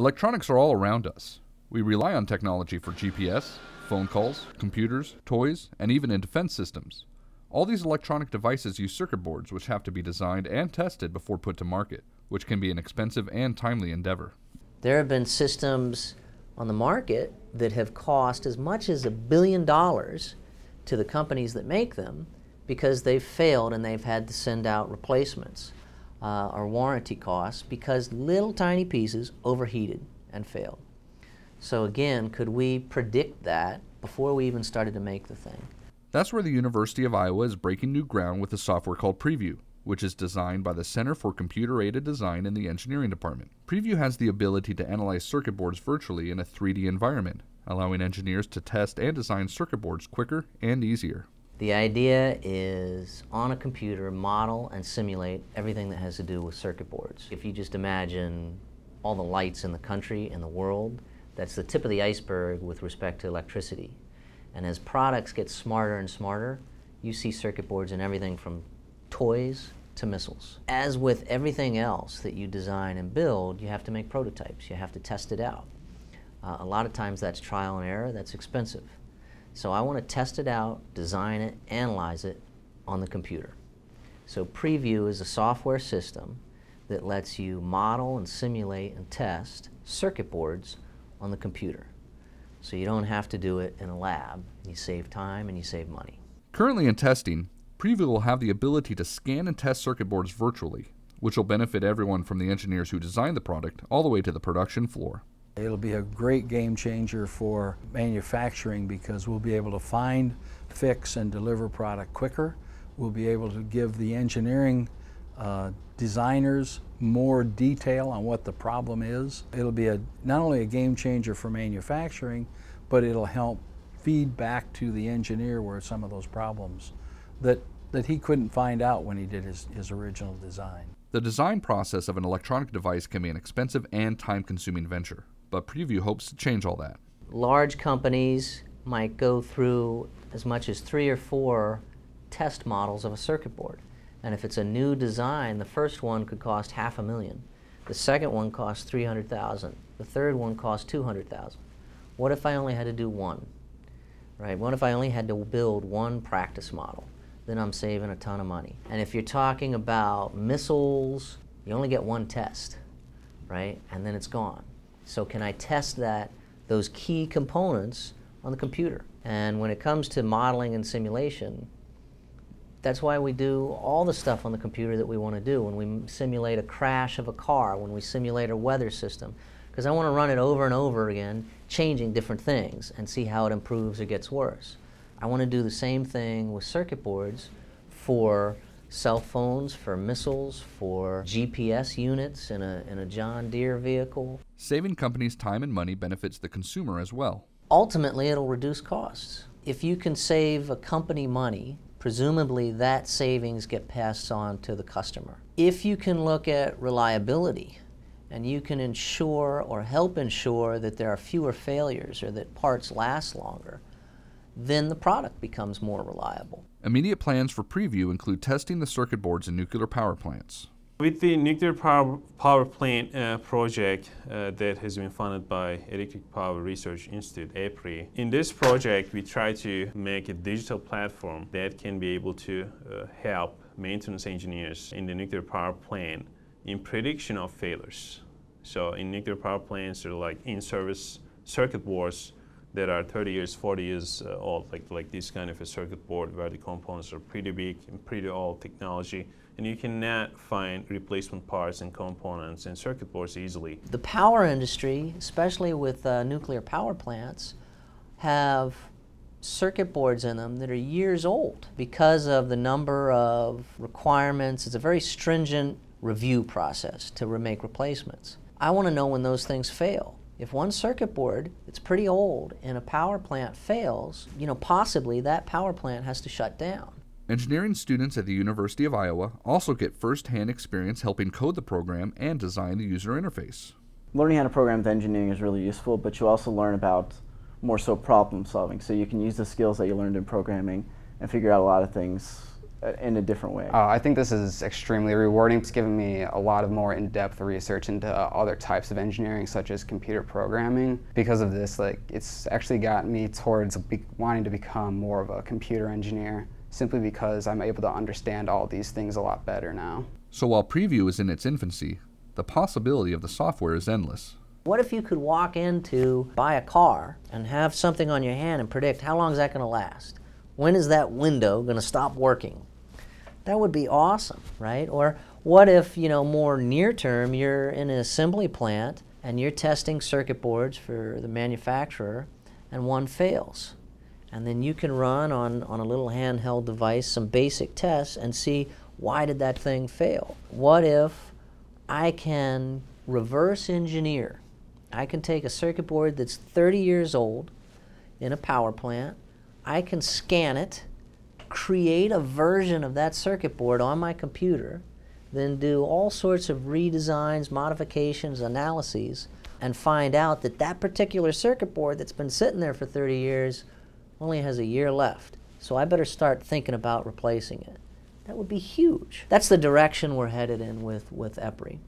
Electronics are all around us. We rely on technology for GPS, phone calls, computers, toys, and even in defense systems. All these electronic devices use circuit boards which have to be designed and tested before put to market, which can be an expensive and timely endeavor. There have been systems on the market that have cost as much as a billion dollars to the companies that make them because they've failed and they've had to send out replacements uh, or warranty costs because little tiny pieces overheated and failed. So again, could we predict that before we even started to make the thing? That's where the University of Iowa is breaking new ground with a software called Preview, which is designed by the Center for Computer Aided Design in the Engineering Department. Preview has the ability to analyze circuit boards virtually in a 3D environment, allowing engineers to test and design circuit boards quicker and easier. The idea is on a computer model and simulate everything that has to do with circuit boards. If you just imagine all the lights in the country and the world, that's the tip of the iceberg with respect to electricity. And as products get smarter and smarter, you see circuit boards in everything from toys to missiles. As with everything else that you design and build, you have to make prototypes. You have to test it out. Uh, a lot of times that's trial and error, that's expensive. So I want to test it out, design it, analyze it on the computer. So Preview is a software system that lets you model and simulate and test circuit boards on the computer. So you don't have to do it in a lab. You save time and you save money. Currently in testing, Preview will have the ability to scan and test circuit boards virtually, which will benefit everyone from the engineers who design the product all the way to the production floor. It'll be a great game changer for manufacturing because we'll be able to find, fix, and deliver product quicker. We'll be able to give the engineering uh, designers more detail on what the problem is. It'll be a, not only a game changer for manufacturing, but it'll help feed back to the engineer where some of those problems that, that he couldn't find out when he did his, his original design. The design process of an electronic device can be an expensive and time consuming venture but Preview hopes to change all that. Large companies might go through as much as three or four test models of a circuit board. And if it's a new design, the first one could cost half a million. The second one costs 300,000. The third one costs 200,000. What if I only had to do one? Right? What if I only had to build one practice model? Then I'm saving a ton of money. And if you're talking about missiles, you only get one test, right? And then it's gone. So can I test that, those key components on the computer? And when it comes to modeling and simulation, that's why we do all the stuff on the computer that we want to do. When we simulate a crash of a car, when we simulate a weather system, because I want to run it over and over again, changing different things and see how it improves or gets worse. I want to do the same thing with circuit boards for cell phones, for missiles, for GPS units in a, in a John Deere vehicle. Saving companies time and money benefits the consumer as well. Ultimately, it'll reduce costs. If you can save a company money, presumably that savings get passed on to the customer. If you can look at reliability, and you can ensure or help ensure that there are fewer failures or that parts last longer, then the product becomes more reliable. Immediate plans for preview include testing the circuit boards in nuclear power plants. With the nuclear power, power plant uh, project uh, that has been funded by Electric Power Research Institute, EPRI, in this project we try to make a digital platform that can be able to uh, help maintenance engineers in the nuclear power plant in prediction of failures. So in nuclear power plants, they're like in-service circuit boards that are 30 years, 40 years uh, old, like, like this kind of a circuit board where the components are pretty big and pretty old technology. And you cannot find replacement parts and components and circuit boards easily. The power industry, especially with uh, nuclear power plants, have circuit boards in them that are years old because of the number of requirements. It's a very stringent review process to remake replacements. I want to know when those things fail. If one circuit board that's pretty old and a power plant fails, you know, possibly that power plant has to shut down. Engineering students at the University of Iowa also get first-hand experience helping code the program and design the user interface. Learning how to program with engineering is really useful, but you also learn about more so problem solving. So you can use the skills that you learned in programming and figure out a lot of things uh, in a different way? Uh, I think this is extremely rewarding. It's given me a lot of more in-depth research into uh, other types of engineering, such as computer programming. Because of this, like it's actually gotten me towards wanting to become more of a computer engineer, simply because I'm able to understand all these things a lot better now. So while preview is in its infancy, the possibility of the software is endless. What if you could walk into buy a car and have something on your hand and predict how long is that going to last? When is that window going to stop working? That would be awesome, right? Or what if, you know, more near term, you're in an assembly plant and you're testing circuit boards for the manufacturer and one fails. And then you can run on, on a little handheld device some basic tests and see why did that thing fail? What if I can reverse engineer? I can take a circuit board that's 30 years old in a power plant, I can scan it, create a version of that circuit board on my computer, then do all sorts of redesigns, modifications, analyses, and find out that that particular circuit board that's been sitting there for 30 years only has a year left. So I better start thinking about replacing it. That would be huge. That's the direction we're headed in with, with EPRI.